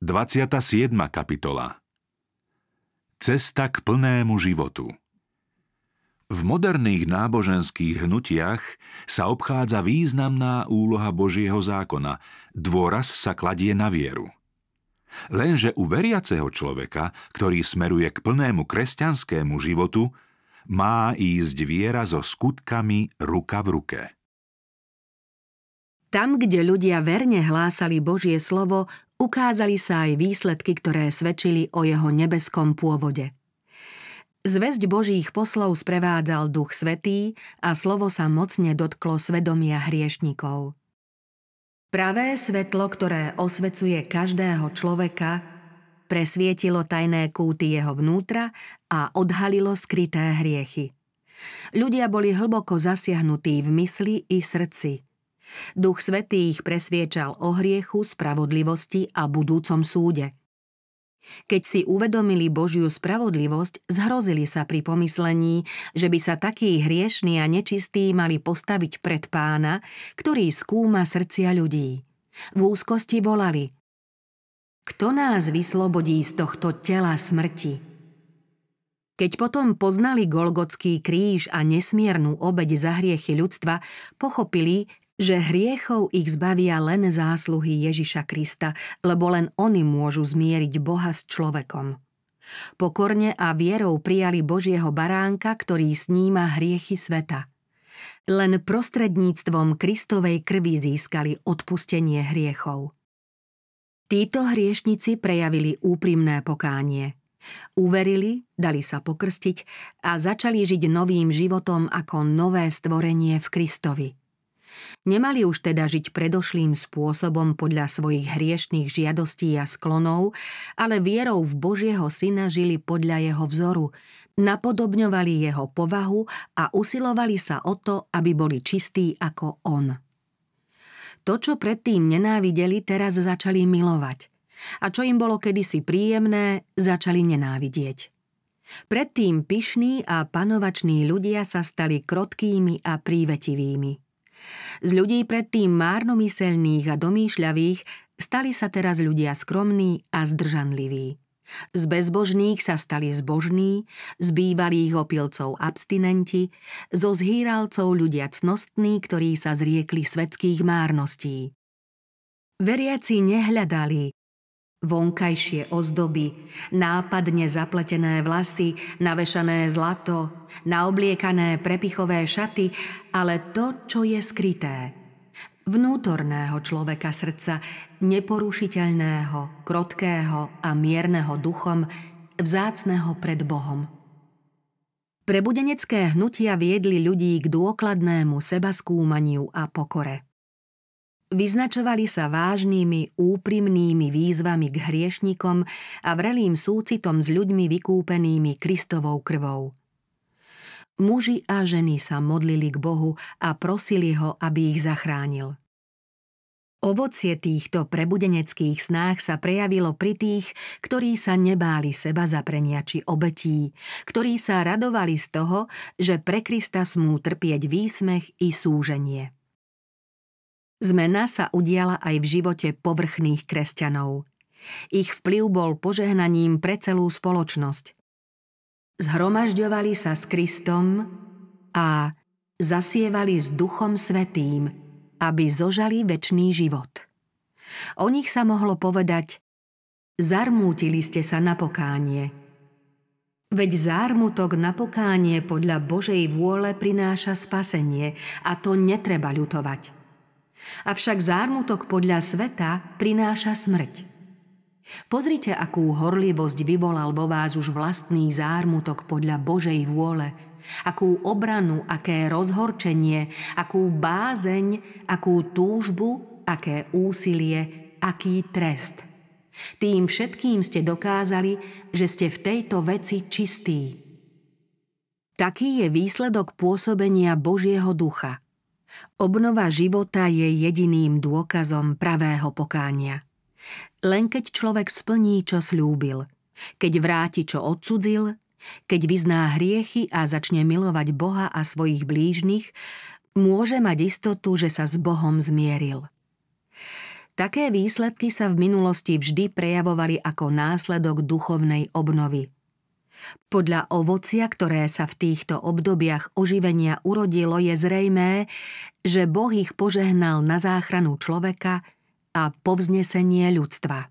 27. kapitola Cesta k plnému životu V moderných náboženských hnutiach sa obchádza významná úloha Božieho zákona, dôraz sa kladie na vieru. Lenže u veriaceho človeka, ktorý smeruje k plnému kresťanskému životu, má ísť viera so skutkami ruka v ruke. Tam, kde ľudia verne hlásali Božie slovo, ukázali sa aj výsledky, ktoré svedčili o jeho nebeskom pôvode. Zväzť Božích poslov sprevádzal Duch Svetý a slovo sa mocne dotklo svedomia hriešnikov. Pravé svetlo, ktoré osvecuje každého človeka, presvietilo tajné kúty jeho vnútra a odhalilo skryté hriechy. Ľudia boli hlboko zasiahnutí v mysli i srdci – Duch Svetý ich presviečal o hriechu, spravodlivosti a budúcom súde. Keď si uvedomili Božiu spravodlivosť, zhrozili sa pri pomyslení, že by sa takí hriešní a nečistí mali postaviť pred pána, ktorý skúma srdcia ľudí. V úzkosti volali Kto nás vyslobodí z tohto tela smrti? Keď potom poznali Golgotský kríž a nesmiernu obeď za hriechy ľudstva, pochopili, že hriechov ich zbavia len zásluhy Ježiša Krista, lebo len oni môžu zmieriť Boha s človekom. Pokorne a vierou prijali Božieho baránka, ktorý sníma hriechy sveta. Len prostredníctvom Kristovej krvi získali odpustenie hriechov. Títo hriešnici prejavili úprimné pokánie – Uverili, dali sa pokrstiť a začali žiť novým životom ako nové stvorenie v Kristovi. Nemali už teda žiť predošlým spôsobom podľa svojich hriešných žiadostí a sklonov, ale vierou v Božieho syna žili podľa jeho vzoru, napodobňovali jeho povahu a usilovali sa o to, aby boli čistí ako on. To, čo predtým nenávideli, teraz začali milovať. A čo im bolo kedysi príjemné, začali nenávidieť. Predtým pyšní a panovační ľudia sa stali krotkými a prívetivými. Z ľudí predtým márnomyselných a domýšľavých stali sa teraz ľudia skromní a zdržanliví. Z bezbožných sa stali zbožní, z bývalých opilcov abstinenti, zo zhýralcov ľudia cnostní, ktorí sa zriekli svetských márností. Veriaci nehľadali, Vonkajšie ozdoby, nápadne zapletené vlasy, navešané zlato, naobliekané prepichové šaty, ale to, čo je skryté. Vnútorného človeka srdca, neporušiteľného, krotkého a mierneho duchom, vzácného pred Bohom. Prebudenecké hnutia viedli ľudí k dôkladnému sebaskúmaniu a pokore. Vyznačovali sa vážnymi, úprimnými výzvami k hriešnikom a vrelým súcitom s ľuďmi vykúpenými Kristovou krvou. Muži a ženy sa modlili k Bohu a prosili ho, aby ich zachránil. Ovocie týchto prebudeneckých snách sa prejavilo pri tých, ktorí sa nebáli seba zaprenia či obetí, ktorí sa radovali z toho, že pre Krista smú trpieť výsmech i súženie. Zmena sa udiala aj v živote povrchných kresťanov. Ich vplyv bol požehnaním pre celú spoločnosť. Zhromažďovali sa s Kristom a zasievali s Duchom Svetým, aby zožali väčší život. O nich sa mohlo povedať Zarmútili ste sa na pokánie. Veď zármutok na pokánie podľa Božej vôle prináša spasenie a to netreba ľutovať. Avšak zármutok podľa sveta prináša smrť. Pozrite, akú horlivosť vyvolal vo vás už vlastný zármutok podľa Božej vôle, akú obranu, aké rozhorčenie, akú bázeň, akú túžbu, aké úsilie, aký trest. Tým všetkým ste dokázali, že ste v tejto veci čistí. Taký je výsledok pôsobenia Božieho ducha – Obnova života je jediným dôkazom pravého pokánia. Len keď človek splní, čo slúbil, keď vráti, čo odsudzil, keď vyzná hriechy a začne milovať Boha a svojich blížnych, môže mať istotu, že sa s Bohom zmieril. Také výsledky sa v minulosti vždy prejavovali ako následok duchovnej obnovy – podľa ovocia, ktoré sa v týchto obdobiach oživenia urodilo, je zrejmé, že Boh ich požehnal na záchranu človeka a povznesenie ľudstva.